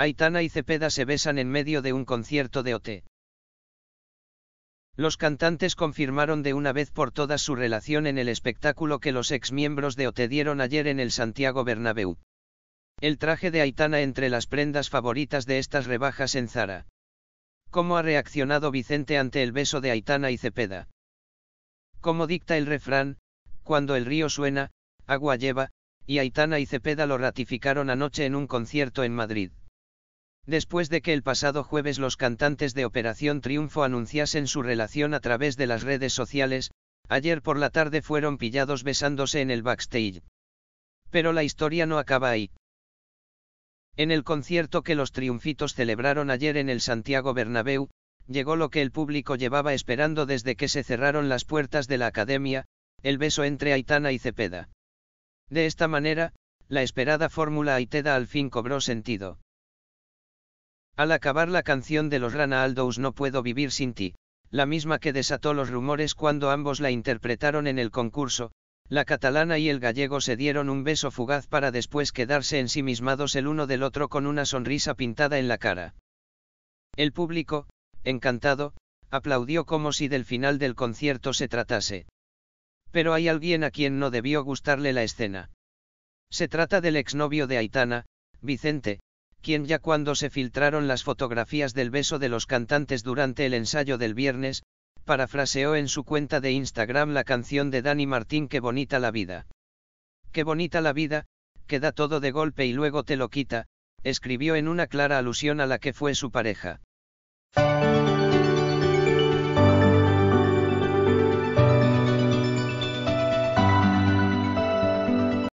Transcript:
Aitana y Cepeda se besan en medio de un concierto de OT. Los cantantes confirmaron de una vez por todas su relación en el espectáculo que los ex miembros de OT dieron ayer en el Santiago Bernabéu. El traje de Aitana entre las prendas favoritas de estas rebajas en Zara. ¿Cómo ha reaccionado Vicente ante el beso de Aitana y Cepeda? Como dicta el refrán, cuando el río suena, agua lleva, y Aitana y Cepeda lo ratificaron anoche en un concierto en Madrid. Después de que el pasado jueves los cantantes de Operación Triunfo anunciasen su relación a través de las redes sociales, ayer por la tarde fueron pillados besándose en el backstage. Pero la historia no acaba ahí. En el concierto que los triunfitos celebraron ayer en el Santiago Bernabéu, llegó lo que el público llevaba esperando desde que se cerraron las puertas de la academia, el beso entre Aitana y Cepeda. De esta manera, la esperada fórmula Aiteda al fin cobró sentido. Al acabar la canción de los Rana Aldous No puedo vivir sin ti, la misma que desató los rumores cuando ambos la interpretaron en el concurso, la catalana y el gallego se dieron un beso fugaz para después quedarse ensimismados el uno del otro con una sonrisa pintada en la cara. El público, encantado, aplaudió como si del final del concierto se tratase. Pero hay alguien a quien no debió gustarle la escena. Se trata del exnovio de Aitana, Vicente, quien ya cuando se filtraron las fotografías del beso de los cantantes durante el ensayo del viernes, parafraseó en su cuenta de Instagram la canción de Dani Martín Qué bonita la vida. Qué bonita la vida, que da todo de golpe y luego te lo quita, escribió en una clara alusión a la que fue su pareja.